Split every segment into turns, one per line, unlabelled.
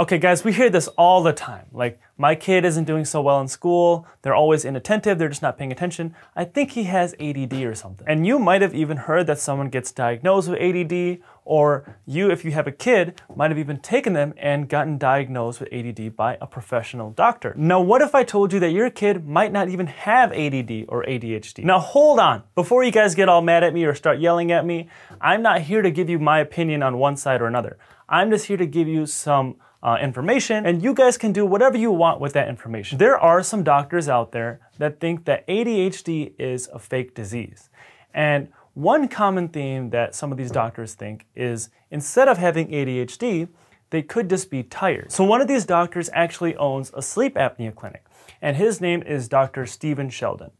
Okay, guys, we hear this all the time. Like, my kid isn't doing so well in school. They're always inattentive. They're just not paying attention. I think he has ADD or something. And you might have even heard that someone gets diagnosed with ADD, or you, if you have a kid, might have even taken them and gotten diagnosed with ADD by a professional doctor. Now, what if I told you that your kid might not even have ADD or ADHD? Now, hold on. Before you guys get all mad at me or start yelling at me, I'm not here to give you my opinion on one side or another. I'm just here to give you some uh, information, and you guys can do whatever you want with that information. There are some doctors out there that think that ADHD is a fake disease. And one common theme that some of these doctors think is instead of having ADHD, they could just be tired. So one of these doctors actually owns a sleep apnea clinic, and his name is Dr. Stephen Sheldon.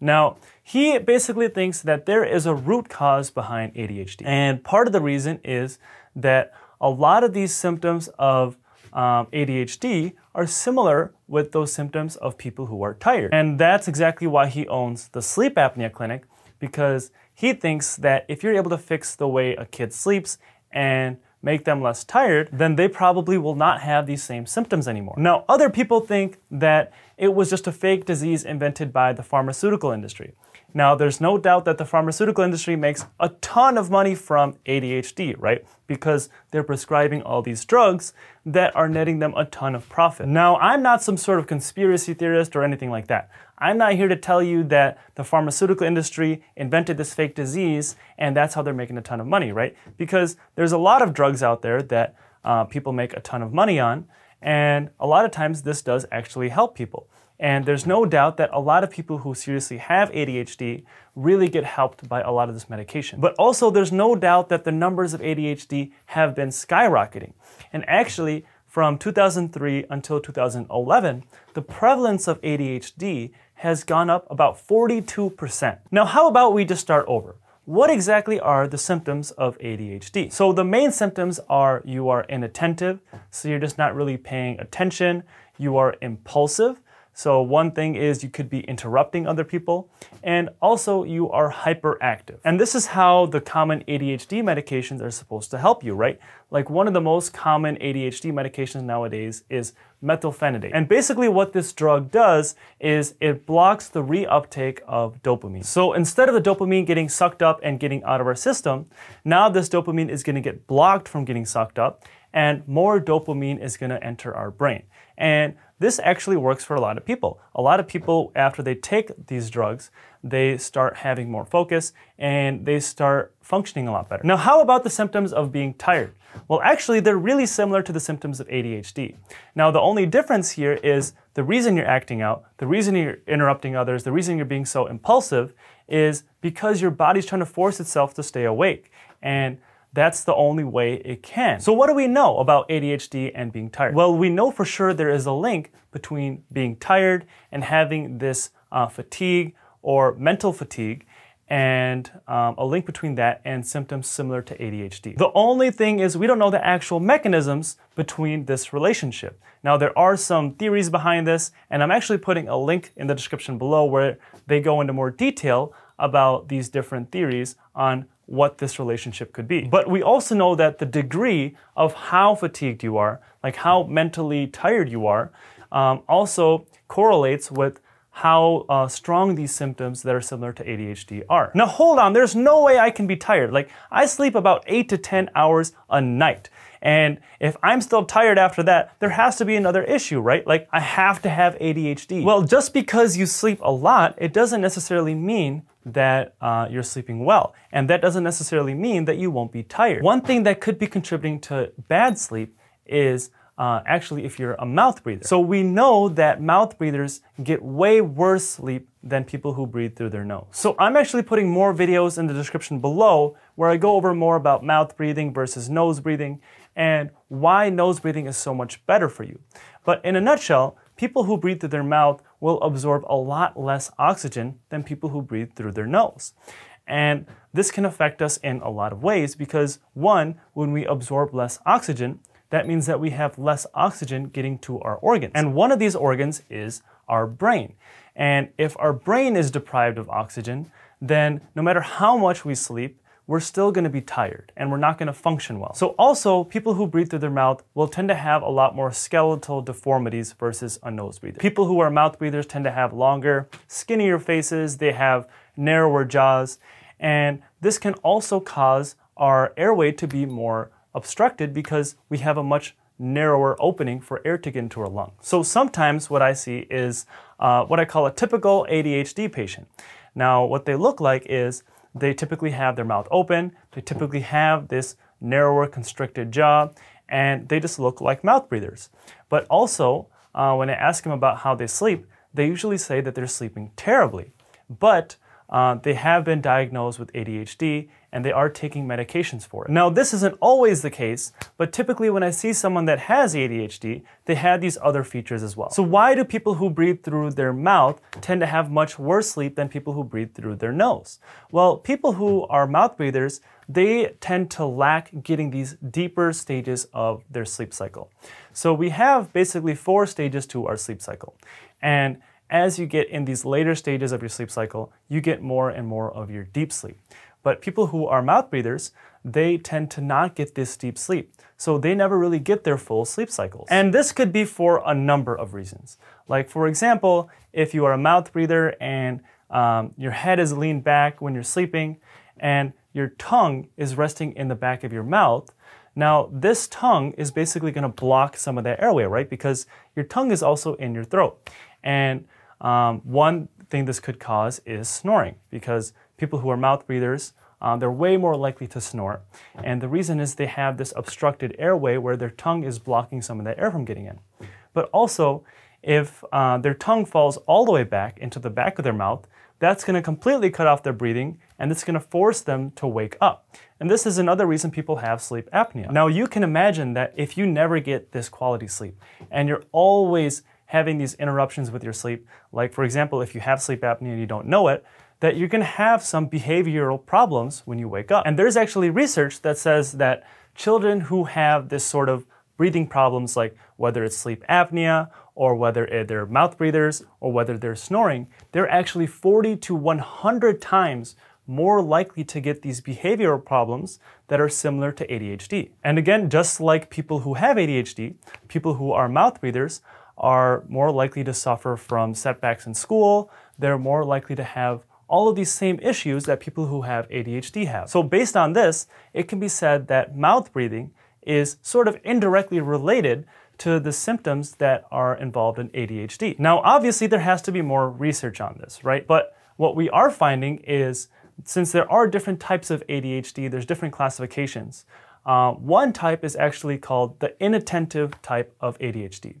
Now, he basically thinks that there is a root cause behind ADHD. And part of the reason is that a lot of these symptoms of uh, um, ADHD are similar with those symptoms of people who are tired. And that's exactly why he owns the sleep apnea clinic because he thinks that if you're able to fix the way a kid sleeps and make them less tired, then they probably will not have these same symptoms anymore. Now, other people think that it was just a fake disease invented by the pharmaceutical industry. Now, there's no doubt that the pharmaceutical industry makes a ton of money from ADHD, right? Because they're prescribing all these drugs that are netting them a ton of profit. Now, I'm not some sort of conspiracy theorist or anything like that. I'm not here to tell you that the pharmaceutical industry invented this fake disease and that's how they're making a ton of money, right? Because there's a lot of drugs out there that uh, people make a ton of money on. And a lot of times this does actually help people. And there's no doubt that a lot of people who seriously have ADHD really get helped by a lot of this medication. But also, there's no doubt that the numbers of ADHD have been skyrocketing. And actually, from 2003 until 2011, the prevalence of ADHD has gone up about 42%. Now, how about we just start over? what exactly are the symptoms of ADHD? So the main symptoms are you are inattentive, so you're just not really paying attention, you are impulsive, so one thing is you could be interrupting other people, and also you are hyperactive. And this is how the common ADHD medications are supposed to help you, right? Like one of the most common ADHD medications nowadays is methylphenidate. And basically what this drug does is it blocks the reuptake of dopamine. So instead of the dopamine getting sucked up and getting out of our system, now this dopamine is gonna get blocked from getting sucked up and more dopamine is going to enter our brain. And this actually works for a lot of people. A lot of people, after they take these drugs, they start having more focus and they start functioning a lot better. Now, how about the symptoms of being tired? Well, actually, they're really similar to the symptoms of ADHD. Now, the only difference here is the reason you're acting out, the reason you're interrupting others, the reason you're being so impulsive is because your body's trying to force itself to stay awake. And that's the only way it can. So what do we know about ADHD and being tired? Well, we know for sure there is a link between being tired and having this uh, fatigue or mental fatigue and um, a link between that and symptoms similar to ADHD. The only thing is we don't know the actual mechanisms between this relationship. Now there are some theories behind this and I'm actually putting a link in the description below where they go into more detail about these different theories on what this relationship could be. But we also know that the degree of how fatigued you are, like how mentally tired you are, um, also correlates with how uh, strong these symptoms that are similar to ADHD are. Now hold on, there's no way I can be tired. Like I sleep about eight to 10 hours a night. And if I'm still tired after that, there has to be another issue, right? Like, I have to have ADHD. Well, just because you sleep a lot, it doesn't necessarily mean that uh, you're sleeping well. And that doesn't necessarily mean that you won't be tired. One thing that could be contributing to bad sleep is uh, actually if you're a mouth breather. So we know that mouth breathers get way worse sleep than people who breathe through their nose. So I'm actually putting more videos in the description below where I go over more about mouth breathing versus nose breathing and why nose breathing is so much better for you. But in a nutshell, people who breathe through their mouth will absorb a lot less oxygen than people who breathe through their nose. And this can affect us in a lot of ways because, one, when we absorb less oxygen, that means that we have less oxygen getting to our organs. And one of these organs is our brain. And if our brain is deprived of oxygen, then no matter how much we sleep, we're still going to be tired and we're not going to function well. So also, people who breathe through their mouth will tend to have a lot more skeletal deformities versus a nose breather. People who are mouth breathers tend to have longer, skinnier faces, they have narrower jaws, and this can also cause our airway to be more obstructed because we have a much narrower opening for air to get into our lung. So sometimes what I see is uh, what I call a typical ADHD patient. Now, what they look like is they typically have their mouth open, they typically have this narrower, constricted jaw, and they just look like mouth breathers. But also, uh, when I ask them about how they sleep, they usually say that they're sleeping terribly. But uh, they have been diagnosed with ADHD and they are taking medications for it. Now, this isn't always the case, but typically when I see someone that has ADHD, they had these other features as well. So why do people who breathe through their mouth tend to have much worse sleep than people who breathe through their nose? Well, people who are mouth breathers, they tend to lack getting these deeper stages of their sleep cycle. So we have basically four stages to our sleep cycle. And as you get in these later stages of your sleep cycle, you get more and more of your deep sleep. But people who are mouth breathers, they tend to not get this deep sleep. So they never really get their full sleep cycles. And this could be for a number of reasons. Like, for example, if you are a mouth breather and um, your head is leaned back when you're sleeping and your tongue is resting in the back of your mouth, now, this tongue is basically going to block some of that airway, right? Because your tongue is also in your throat. And um, one thing this could cause is snoring, because people who are mouth breathers, uh, they're way more likely to snort. And the reason is they have this obstructed airway where their tongue is blocking some of that air from getting in. But also, if uh, their tongue falls all the way back into the back of their mouth, that's going to completely cut off their breathing and it's going to force them to wake up. And this is another reason people have sleep apnea. Now, you can imagine that if you never get this quality sleep and you're always having these interruptions with your sleep, like for example, if you have sleep apnea and you don't know it, that you can have some behavioral problems when you wake up. And there's actually research that says that children who have this sort of breathing problems, like whether it's sleep apnea or whether they're mouth breathers or whether they're snoring, they're actually 40 to 100 times more likely to get these behavioral problems that are similar to ADHD. And again, just like people who have ADHD, people who are mouth breathers are more likely to suffer from setbacks in school. They're more likely to have all of these same issues that people who have ADHD have. So, based on this, it can be said that mouth breathing is sort of indirectly related to the symptoms that are involved in ADHD. Now, obviously, there has to be more research on this, right? But what we are finding is since there are different types of ADHD, there's different classifications. Uh, one type is actually called the inattentive type of ADHD.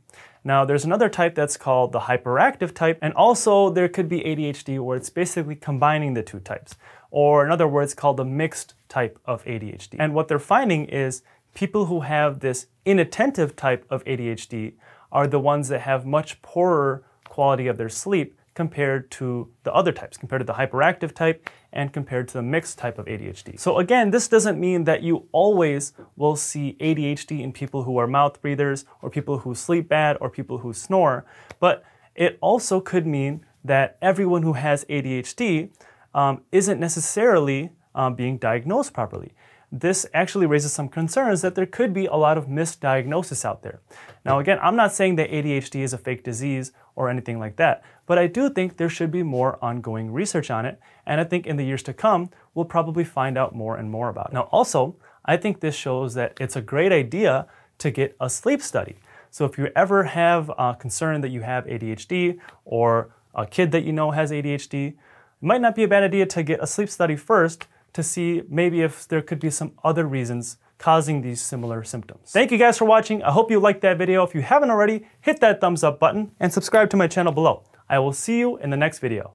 Now, there's another type that's called the hyperactive type, and also there could be ADHD where it's basically combining the two types, or in other words, called the mixed type of ADHD. And what they're finding is people who have this inattentive type of ADHD are the ones that have much poorer quality of their sleep compared to the other types, compared to the hyperactive type and compared to the mixed type of ADHD. So again, this doesn't mean that you always will see ADHD in people who are mouth breathers or people who sleep bad or people who snore, but it also could mean that everyone who has ADHD um, isn't necessarily um, being diagnosed properly this actually raises some concerns that there could be a lot of misdiagnosis out there. Now, again, I'm not saying that ADHD is a fake disease or anything like that, but I do think there should be more ongoing research on it, and I think in the years to come, we'll probably find out more and more about it. Now, also, I think this shows that it's a great idea to get a sleep study. So if you ever have a concern that you have ADHD or a kid that you know has ADHD, it might not be a bad idea to get a sleep study first to see maybe if there could be some other reasons causing these similar symptoms. Thank you guys for watching. I hope you liked that video. If you haven't already, hit that thumbs up button and subscribe to my channel below. I will see you in the next video.